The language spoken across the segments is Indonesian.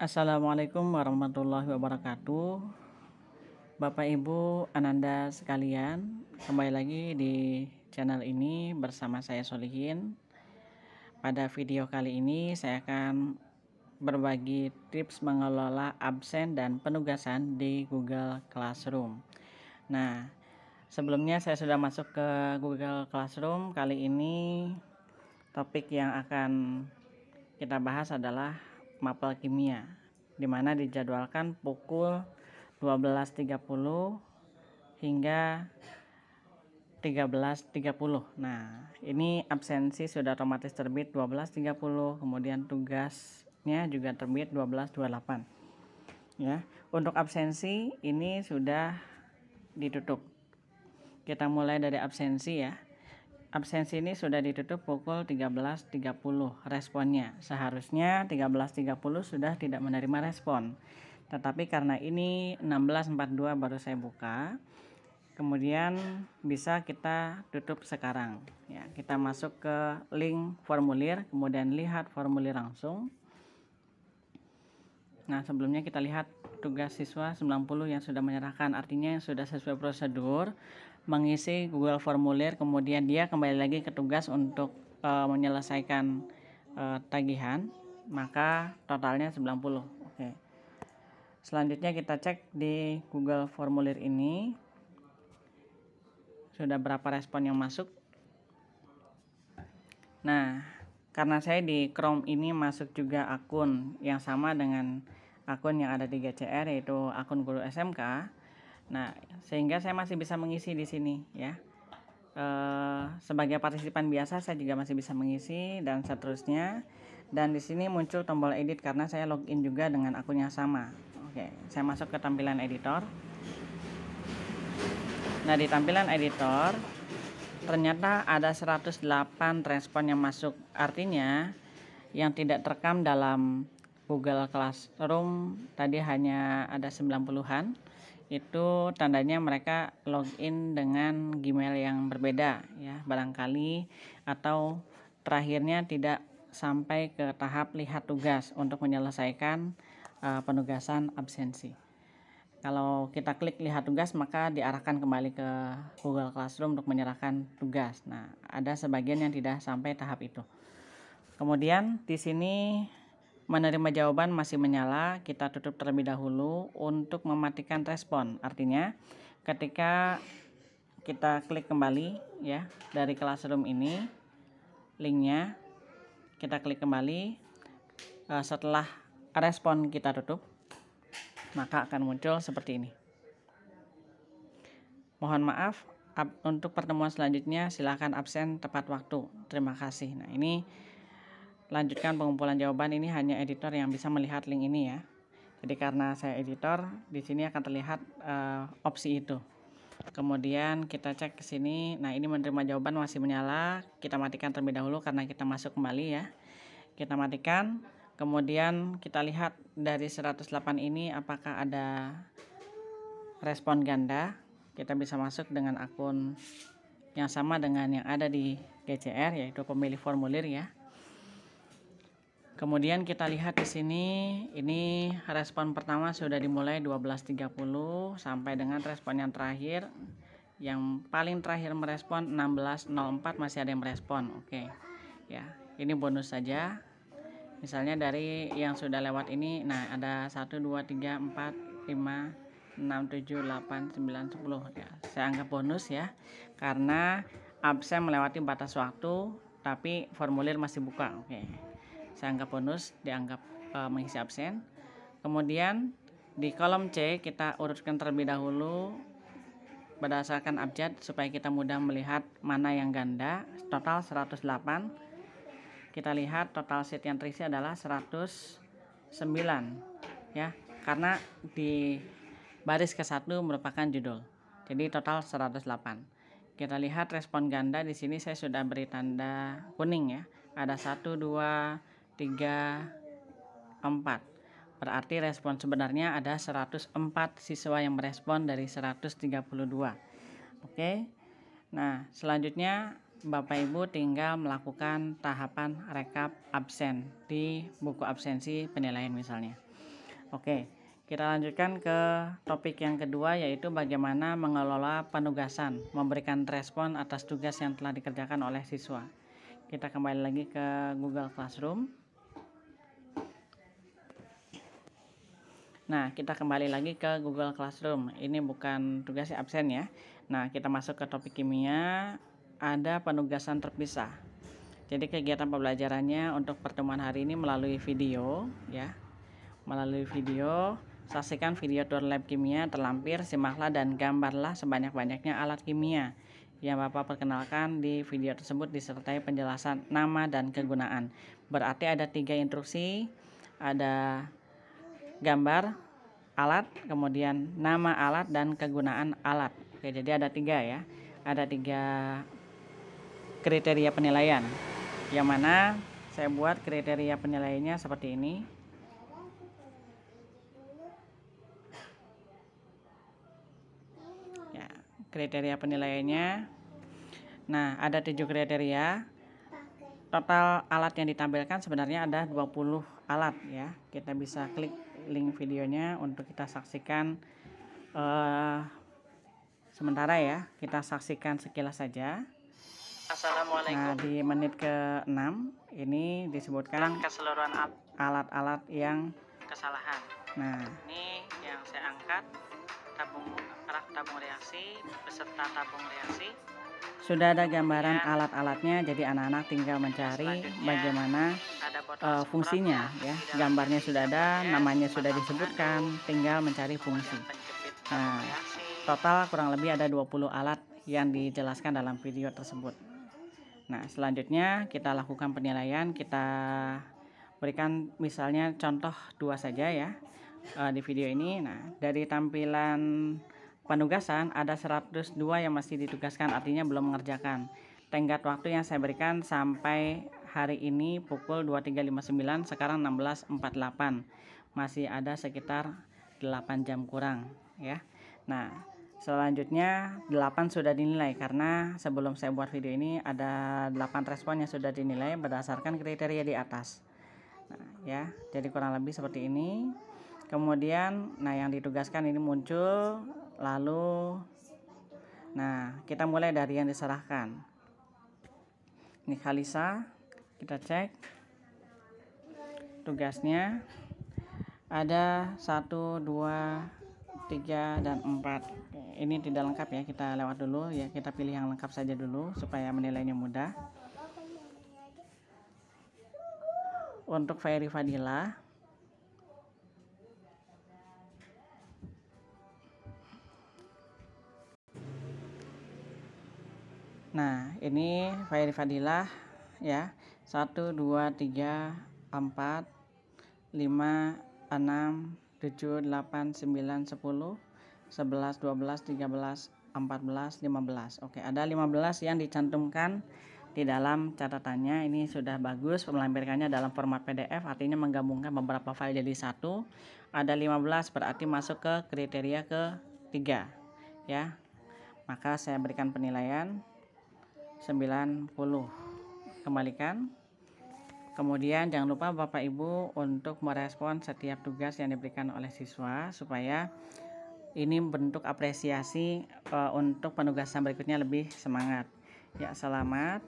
Assalamualaikum warahmatullahi wabarakatuh Bapak Ibu Ananda sekalian Kembali lagi di channel ini bersama saya Solihin Pada video kali ini saya akan berbagi tips mengelola absen dan penugasan di Google Classroom Nah sebelumnya saya sudah masuk ke Google Classroom Kali ini topik yang akan kita bahas adalah mapel kimia di mana dijadwalkan pukul 12.30 hingga 13.30. Nah, ini absensi sudah otomatis terbit 12.30, kemudian tugasnya juga terbit 12.28. Ya, untuk absensi ini sudah ditutup. Kita mulai dari absensi ya absensi ini sudah ditutup pukul 13.30 responnya. Seharusnya 13.30 sudah tidak menerima respon. Tetapi karena ini 16.42 baru saya buka, kemudian bisa kita tutup sekarang. Ya, kita masuk ke link formulir, kemudian lihat formulir langsung. Nah, sebelumnya kita lihat tugas siswa 90 yang sudah menyerahkan, artinya yang sudah sesuai prosedur mengisi Google formulir kemudian dia kembali lagi ke tugas untuk e, menyelesaikan e, tagihan maka totalnya 90 oke selanjutnya kita cek di Google formulir ini sudah berapa respon yang masuk nah karena saya di Chrome ini masuk juga akun yang sama dengan akun yang ada di GCR yaitu akun guru SMK Nah, sehingga saya masih bisa mengisi di sini ya. E, sebagai partisipan biasa saya juga masih bisa mengisi dan seterusnya. Dan di sini muncul tombol edit karena saya login juga dengan akun yang sama. Oke, saya masuk ke tampilan editor. Nah, di tampilan editor ternyata ada 108 respon yang masuk. Artinya yang tidak terekam dalam Google Classroom tadi hanya ada 90-an itu tandanya mereka login dengan Gmail yang berbeda ya barangkali atau terakhirnya tidak sampai ke tahap lihat tugas untuk menyelesaikan uh, penugasan absensi. Kalau kita klik lihat tugas maka diarahkan kembali ke Google Classroom untuk menyerahkan tugas. Nah, ada sebagian yang tidak sampai tahap itu. Kemudian di sini Menerima jawaban masih menyala, kita tutup terlebih dahulu untuk mematikan respon. Artinya, ketika kita klik kembali ya dari Classroom ini linknya kita klik kembali e, setelah respon kita tutup maka akan muncul seperti ini mohon maaf untuk pertemuan selanjutnya silahkan absen tepat waktu terima kasih nah ini lanjutkan pengumpulan jawaban ini hanya editor yang bisa melihat link ini ya. Jadi karena saya editor, di sini akan terlihat uh, opsi itu. Kemudian kita cek ke sini. Nah, ini menerima jawaban masih menyala. Kita matikan terlebih dahulu karena kita masuk kembali ya. Kita matikan. Kemudian kita lihat dari 108 ini apakah ada respon ganda. Kita bisa masuk dengan akun yang sama dengan yang ada di GCR yaitu pemilih formulir ya. Kemudian kita lihat di sini, ini respon pertama sudah dimulai 12.30 sampai dengan respon yang terakhir yang paling terakhir merespon 1604 masih ada yang merespon. Oke. Okay. Ya, ini bonus saja. Misalnya dari yang sudah lewat ini, nah ada 1 2 3 4 5 6, 7, 8, 9, 10 ya. Saya anggap bonus ya Karena absen melewati batas waktu Tapi formulir masih buka Oke okay saya anggap bonus dianggap uh, mengisi absen kemudian di kolom C kita urutkan terlebih dahulu berdasarkan abjad supaya kita mudah melihat mana yang ganda total 108 kita lihat total seat yang terisi adalah 109 ya karena di baris ke satu merupakan judul jadi total 108 kita lihat respon ganda di sini saya sudah beri tanda kuning ya ada 1 2 3, 4. Berarti respon sebenarnya ada 104 siswa yang merespon dari 132. Oke. Nah, selanjutnya Bapak Ibu tinggal melakukan tahapan rekap absen di buku absensi penilaian misalnya. Oke, kita lanjutkan ke topik yang kedua yaitu bagaimana mengelola penugasan, memberikan respon atas tugas yang telah dikerjakan oleh siswa. Kita kembali lagi ke Google Classroom. Nah, kita kembali lagi ke Google Classroom. Ini bukan tugas absen ya. Nah, kita masuk ke topik kimia. Ada penugasan terpisah. Jadi kegiatan pembelajarannya untuk pertemuan hari ini melalui video ya. Melalui video, saksikan video tour lab kimia terlampir, simaklah dan gambarlah sebanyak-banyaknya alat kimia yang Bapak perkenalkan di video tersebut disertai penjelasan nama dan kegunaan. Berarti ada tiga instruksi, ada gambar alat, kemudian nama alat dan kegunaan alat. Oke, jadi ada tiga ya, ada tiga kriteria penilaian. Yang mana saya buat kriteria penilaiannya seperti ini. Ya, kriteria penilaiannya. Nah, ada tujuh kriteria total alat yang ditampilkan sebenarnya ada 20 alat ya. Kita bisa klik link videonya untuk kita saksikan uh, sementara ya kita saksikan sekilas saja Assalamualaikum nah di menit ke 6 ini disebutkan keseluruhan alat-alat yang kesalahan nah ini yang saya angkat tabung tabung reaksi beserta tabung reaksi sudah ada gambaran alat-alatnya jadi anak-anak tinggal mencari bagaimana uh, fungsinya ya gambarnya sudah ada namanya sudah disebutkan tinggal mencari fungsi nah total kurang lebih ada 20 alat yang dijelaskan dalam video tersebut nah selanjutnya kita lakukan penilaian kita berikan misalnya contoh dua saja ya uh, di video ini nah dari tampilan Penugasan ada 102 yang masih ditugaskan artinya belum mengerjakan. Tenggat waktu yang saya berikan sampai hari ini pukul 23.59 sekarang 16.48. Masih ada sekitar 8 jam kurang ya. Nah, selanjutnya 8 sudah dinilai karena sebelum saya buat video ini ada 8 respon yang sudah dinilai berdasarkan kriteria di atas. Nah, ya, jadi kurang lebih seperti ini. Kemudian, nah yang ditugaskan ini muncul lalu nah kita mulai dari yang diserahkan ini Kalisa kita cek tugasnya ada 1 2 3 dan 4 ini tidak lengkap ya kita lewat dulu ya kita pilih yang lengkap saja dulu supaya menilainya mudah untuk Ferry Fadila Nah, ini Fairy Fadilah ya. 1 2 3 4 5 6 7 8 9 10 11 12 13 14 15. Oke, ada 15 yang dicantumkan di dalam catatannya. Ini sudah bagus melampirkannya dalam format PDF artinya menggabungkan beberapa file jadi satu. Ada 15 berarti masuk ke kriteria ketiga. Ya. Maka saya berikan penilaian 90 kembalikan kemudian jangan lupa Bapak Ibu untuk merespon setiap tugas yang diberikan oleh siswa supaya ini bentuk apresiasi uh, untuk penugasan berikutnya lebih semangat ya selamat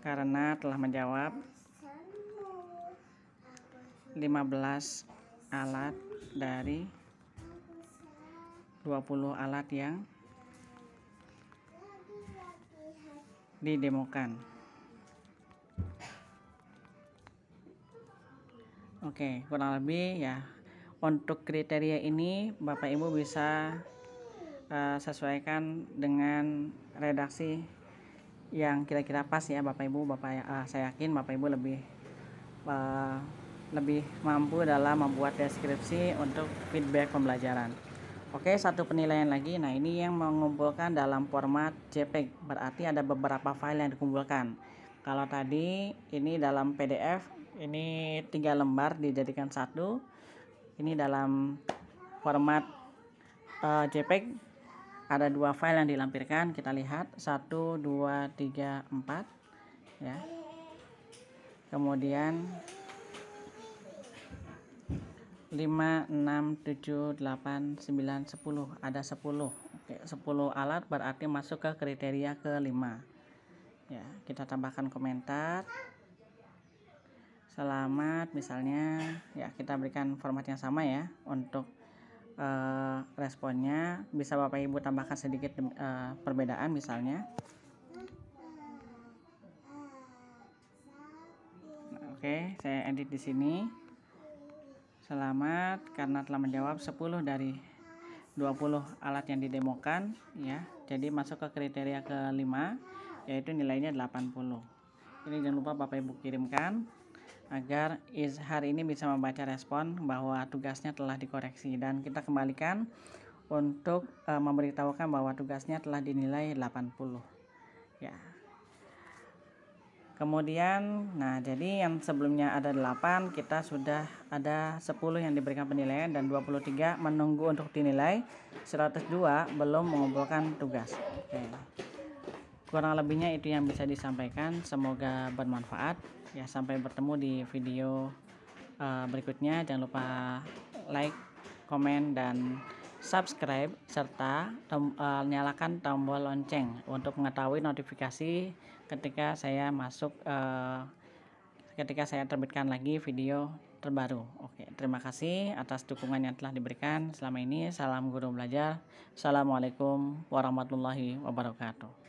karena telah menjawab 15 alat dari 20 alat yang didemokan oke kurang lebih ya untuk kriteria ini Bapak Ibu bisa uh, sesuaikan dengan redaksi yang kira-kira pas ya Bapak Ibu Bapak uh, saya yakin Bapak Ibu lebih uh, lebih mampu dalam membuat deskripsi untuk feedback pembelajaran. Oke, satu penilaian lagi. Nah, ini yang mengumpulkan dalam format JPEG, berarti ada beberapa file yang dikumpulkan. Kalau tadi ini dalam PDF, ini tiga lembar dijadikan satu. Ini dalam format uh, JPEG ada dua file yang dilampirkan. Kita lihat satu, dua, tiga, empat, ya. Kemudian 5, 6, 7, 8, 9, 10. Ada 10. Oke, 10 alat berarti masuk ke kriteria kelima. Ya, kita tambahkan komentar. Selamat misalnya ya kita berikan format yang sama ya untuk uh, responnya bisa Bapak Ibu tambahkan sedikit uh, perbedaan misalnya. Nah, oke, okay, saya edit di sini. Selamat karena telah menjawab 10 dari 20 alat yang didemokan ya. Jadi masuk ke kriteria kelima yaitu nilainya 80. Ini jangan lupa Bapak Ibu kirimkan agar hari ini bisa membaca respon bahwa tugasnya telah dikoreksi dan kita kembalikan untuk e, memberitahukan bahwa tugasnya telah dinilai 80. Ya kemudian nah jadi yang sebelumnya ada 8 kita sudah ada 10 yang diberikan penilaian dan 23 menunggu untuk dinilai 102 belum mengumpulkan tugas Oke. kurang lebihnya itu yang bisa disampaikan semoga bermanfaat ya sampai bertemu di video uh, berikutnya jangan lupa like komen dan subscribe serta tom, e, nyalakan tombol lonceng untuk mengetahui notifikasi ketika saya masuk e, ketika saya terbitkan lagi video terbaru. Oke, terima kasih atas dukungan yang telah diberikan selama ini. Salam guru belajar. Assalamualaikum warahmatullahi wabarakatuh.